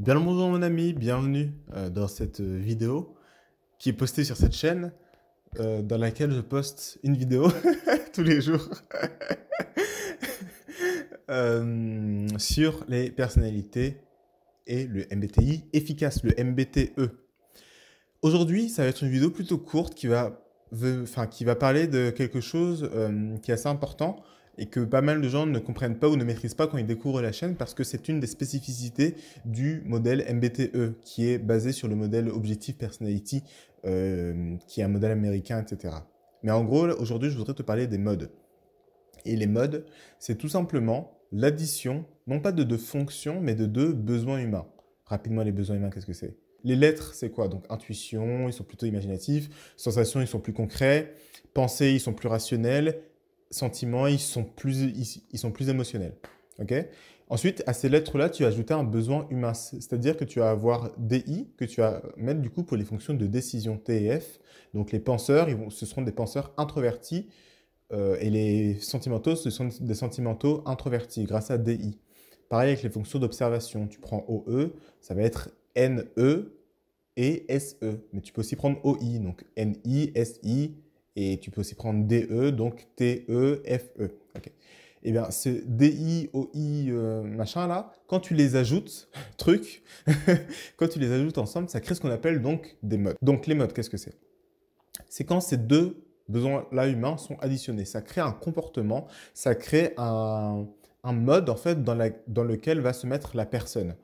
Bien le bonjour mon ami, bienvenue euh, dans cette euh, vidéo qui est postée sur cette chaîne euh, dans laquelle je poste une vidéo tous les jours sur les personnalités et le MBTI efficace, le MBTE. Aujourd'hui ça va être une vidéo plutôt courte qui qui va parler de quelque chose qui est assez important et que pas mal de gens ne comprennent pas ou ne maîtrisent pas quand ils découvrent la chaîne parce que c'est une des spécificités du modèle MBTE qui est basé sur le modèle Objective Personality euh, qui est un modèle américain, etc. Mais en gros, aujourd'hui, je voudrais te parler des modes. Et les modes, c'est tout simplement l'addition, non pas de deux fonctions, mais de deux besoins humains. Rapidement, les besoins humains, qu'est-ce que c'est Les lettres, c'est quoi Donc intuition, ils sont plutôt imaginatifs. Sensations, ils sont plus concrets. Pensée, ils sont plus rationnels sentiments, ils sont plus, ils, sont plus émotionnels. Ensuite, à ces lettres-là, tu vas ajouter un besoin humain, c'est-à-dire que tu vas avoir DI, que tu as même du coup pour les fonctions de décision TF. Donc les penseurs, ils vont, ce seront des penseurs introvertis euh, et les sentimentaux, ce sont des sentimentaux introvertis grâce à DI. Pareil avec les fonctions d'observation, tu prends OE, ça va être NE et SE, mais tu peux aussi prendre OI, donc NI, SI, et tu peux aussi prendre DE, donc T-E-F-E. Et eh bien, ce dioi euh, machin là, quand tu les ajoutes, truc, quand tu les ajoutes ensemble, ça crée ce qu'on appelle donc des modes. Donc, les modes, qu'est-ce que c'est C'est quand ces deux besoins-là humains sont additionnés. Ça crée un comportement, ça crée un, mode, en fait, dans, lequel va se mettre la personne.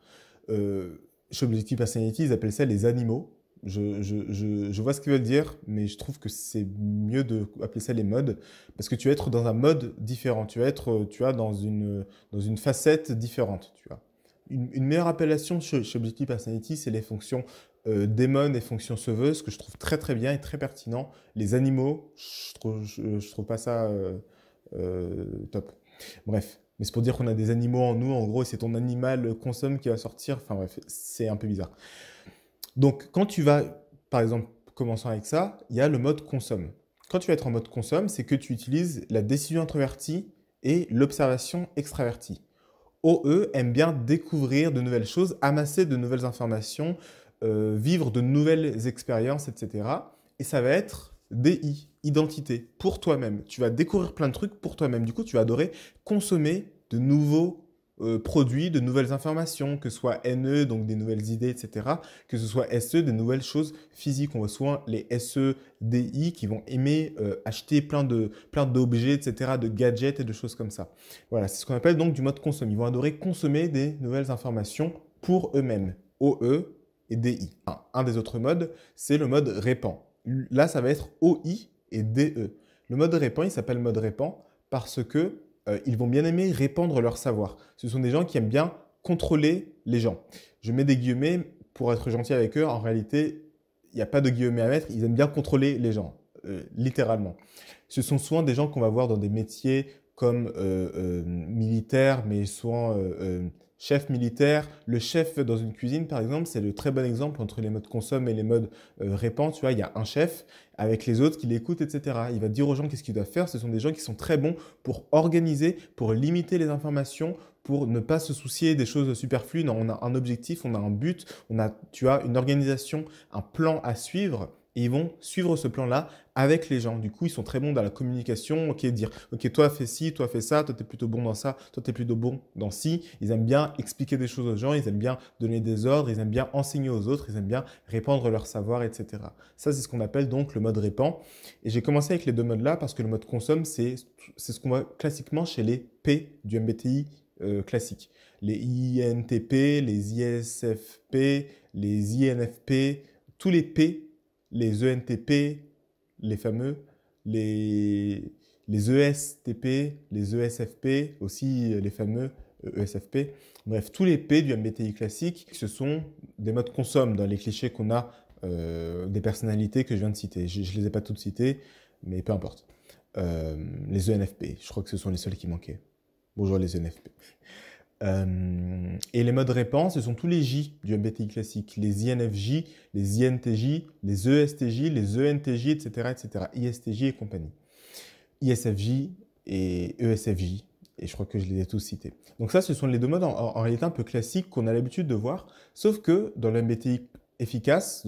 Euh, chez Objective Personality, ils appellent ça les animaux. Je, vois ce qu'ils veulent dire, mais je trouve que c'est mieux d'appeler ça les modes, parce que tu vas être dans un mode différent, tu vas être tu as dans, une, dans une facette différente. Tu vois. Une, meilleure appellation chez, chez Objective Personality, c'est les fonctions euh, démon et fonctions sauveuses, que je trouve très très bien et très pertinent. Les animaux, je trouve, trouve pas ça euh, euh, top. Bref, mais c'est pour dire qu'on a des animaux en nous, en gros, c'est ton animal consomme qui va sortir. Enfin bref, c'est un peu bizarre. Donc, quand tu vas, par exemple, commençant avec ça, il y a le mode consomme. Quand tu vas être en mode consomme, c'est que tu utilises la décision introvertie et l'observation extravertie. OE aime bien découvrir de nouvelles choses, amasser de nouvelles informations, euh, vivre de nouvelles expériences, etc. Et ça va être DI, identité, pour toi-même. Tu vas découvrir plein de trucs pour toi-même. Du coup, tu vas adorer consommer de nouveaux euh, produit de nouvelles informations, que ce soit NE, donc des nouvelles idées, etc., que ce soit SE, des nouvelles choses physiques. On voit souvent les SE, DI qui vont aimer euh, acheter plein de plein d'objets, etc., de gadgets et de choses comme ça. Voilà, c'est ce qu'on appelle donc du mode consomme. Ils vont adorer consommer des nouvelles informations pour eux-mêmes, OE et DI. Un, un des autres modes, c'est le mode répand. Là, ça va être OI et DE. Le mode répand, il s'appelle mode répand parce que euh, ils vont bien aimer répandre leur savoir. Ce sont des gens qui aiment bien contrôler les gens. Je mets des guillemets pour être gentil avec eux. En réalité, il n'y a pas de guillemets à mettre. Ils aiment bien contrôler les gens, euh, littéralement. Ce sont souvent des gens qu'on va voir dans des métiers comme euh, militaires, mais souvent chef militaire, le chef dans une cuisine par exemple, c'est le très bon exemple entre les modes consomme et les modes euh, répand, tu vois, il y a un chef avec les autres qui l'écoutent, etc. Il va dire aux gens qu'est-ce qu'il doivent faire, ce sont des gens qui sont très bons pour organiser, pour limiter les informations, pour ne pas se soucier des choses superflues, non, on a un objectif, on a un but, on a, tu as une organisation, un plan à suivre, et ils vont suivre ce plan-là avec les gens. Du coup, ils sont très bons dans la communication, ok, dire, ok, toi fais ci, toi fais ça, toi t'es plutôt bon dans ça, toi t'es plutôt bon dans ci. Ils aiment bien expliquer des choses aux gens, ils aiment bien donner des ordres, ils aiment bien enseigner aux autres, ils aiment bien répandre leur savoir, etc. Ça, c'est ce qu'on appelle donc le mode répand. Et j'ai commencé avec les deux modes-là parce que le mode consomme, c'est ce qu'on voit classiquement chez les P du MBTI euh, classique. Les INTP, les ISFP, les INFP, tous les P les ENTP, les fameux, les, les ESTP, les ESFP, aussi euh, les fameux ESFP. Euh, e Bref, tous les P du MBTI classique, ce sont des modes consomme dans les clichés qu'on a euh, des personnalités que je viens de citer. Je ne les ai pas toutes citées, mais peu importe. les ENFP, je crois que ce sont les seuls qui manquaient. Bonjour les ENFP. Euh, et les modes répands, ce sont tous les J du MBTI classique, les INFJ, les INTJ, les ESTJ, les ENTJ, etc., etc., ISTJ et compagnie. ISFJ et ESFJ, et je crois que je les ai tous cités. Donc ça, ce sont les deux modes en, réalité un peu classiques qu'on a l'habitude de voir, sauf que dans le MBTI efficace,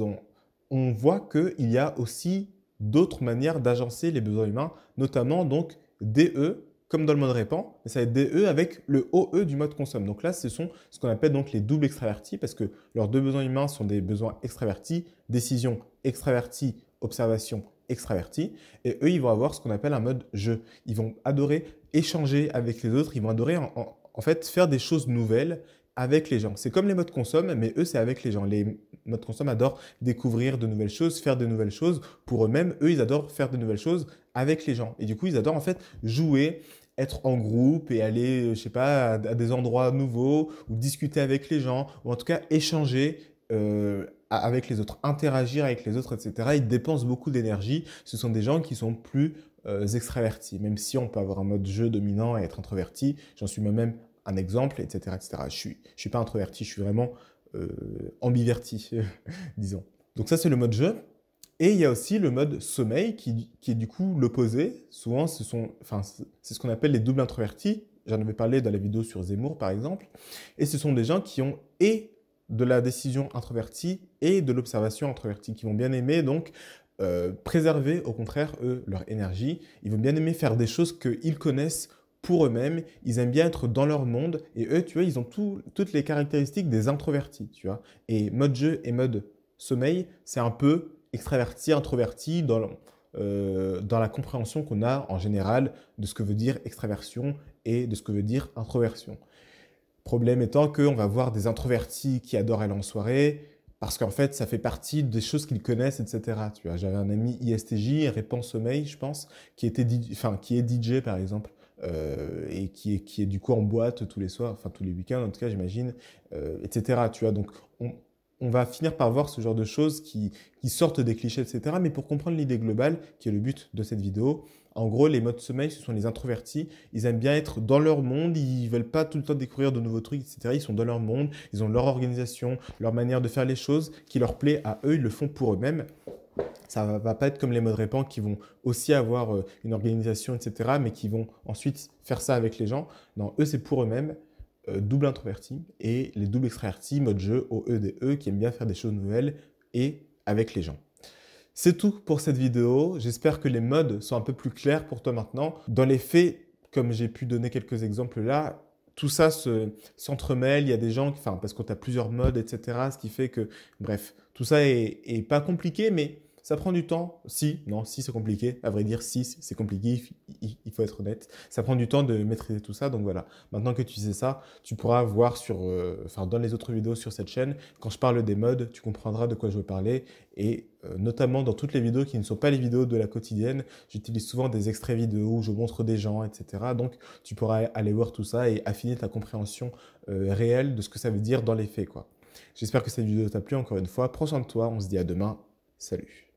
on voit qu'il y a aussi d'autres manières d'agencer les besoins humains, notamment donc DE, comme dans le mode répand, mais ça va être des E avec le OE du mode consomme. Donc là, ce sont ce qu'on appelle donc les doubles extravertis, parce que leurs deux besoins humains sont des besoins extravertis, décision extravertie, observation extravertie, et eux, ils vont avoir ce qu'on appelle un mode jeu. Ils vont adorer échanger avec les autres, ils vont adorer en fait faire des choses nouvelles avec les gens. C'est comme les modes consomme, mais eux, c'est avec les gens. Les modes consomme adorent découvrir de nouvelles choses, faire de nouvelles choses pour eux-mêmes. Eux, ils adorent faire de nouvelles choses avec les gens. Et du coup, ils adorent en fait jouer, être en groupe et aller, euh, je sais pas, à des endroits nouveaux ou discuter avec les gens ou en tout cas échanger. Euh, avec les autres, interagir avec les autres, etc. Ils dépensent beaucoup d'énergie. Ce sont des gens qui sont plus euh, extravertis, même si on peut avoir un mode jeu dominant et être introverti. J'en suis moi-même un exemple, etc. etc. Je suis, je suis pas introverti, je suis vraiment euh, ambiverti, disons. Donc ça, c'est le mode jeu. Et il y a aussi le mode sommeil qui, qui est du coup l'opposé. Souvent, ce sont, enfin, c'est ce qu'on appelle les doubles introvertis. J'en avais parlé dans la vidéo sur Zemmour, par exemple. Et ce sont des gens qui ont et de la décision introvertie et de l'observation introvertie, qui vont bien aimer donc euh, préserver au contraire eux leur énergie. Ils vont bien aimer faire des choses qu'ils connaissent pour eux-mêmes, ils aiment bien être dans leur monde, et eux, tu vois, ils ont toutes les caractéristiques des introvertis, tu vois. Et mode jeu et mode sommeil, c'est un peu extraverti, introverti, dans, euh, dans la compréhension qu'on a en général de ce que veut dire extraversion et de ce que veut dire introversion. Problème étant qu'on va voir des introvertis qui adorent aller en soirée, parce qu'en fait, ça fait partie des choses qu'ils connaissent, etc. Tu vois, j'avais un ami ISTJ, répand Sommeil, je pense, qui, était, enfin, qui est DJ, par exemple. Euh, et qui est, qui est du coup en boîte tous les soirs, enfin tous les week-ends en tout cas j'imagine, euh, etc. Tu vois, donc on, va finir par voir ce genre de choses qui, sortent des clichés, etc. Mais pour comprendre l'idée globale, qui est le but de cette vidéo, en gros, les modes sommeil, ce sont les introvertis. Ils aiment bien être dans leur monde. Ils veulent pas tout le temps découvrir de nouveaux trucs, etc. Ils sont dans leur monde. Ils ont leur organisation, leur manière de faire les choses qui leur plaît à eux. Ils le font pour eux-mêmes. Ça ne va pas être comme les modes répands qui vont aussi avoir euh, une organisation, etc., mais qui vont ensuite faire ça avec les gens. Non, eux, c'est pour eux-mêmes, euh, double introverti et les doubles extraverti, mode jeu, OEDE, e, qui aiment bien faire des choses nouvelles et avec les gens. C'est tout pour cette vidéo. J'espère que les modes sont un peu plus clairs pour toi maintenant. Dans les faits, comme j'ai pu donner quelques exemples là, tout ça s'entremêle. il y a des gens, enfin, parce qu'on a plusieurs modes, etc. Ce qui fait que, bref, tout ça est, est pas compliqué, mais ça prend du temps. Si, non, si c'est compliqué. À vrai dire, si c'est compliqué, il faut être honnête. Ça prend du temps de maîtriser tout ça. Donc voilà. Maintenant que tu sais ça, tu pourras voir sur, euh, enfin, dans les autres vidéos sur cette chaîne, quand je parle des modes, tu comprendras de quoi je veux parler. Et euh, notamment dans toutes les vidéos qui ne sont pas les vidéos de la quotidienne, j'utilise souvent des extraits vidéo où je montre des gens, etc. Donc tu pourras aller voir tout ça et affiner ta compréhension euh, réelle de ce que ça veut dire dans les faits, quoi. J'espère que cette vidéo t'a plu encore une fois. Prends soin de toi. On se dit à demain. Salut.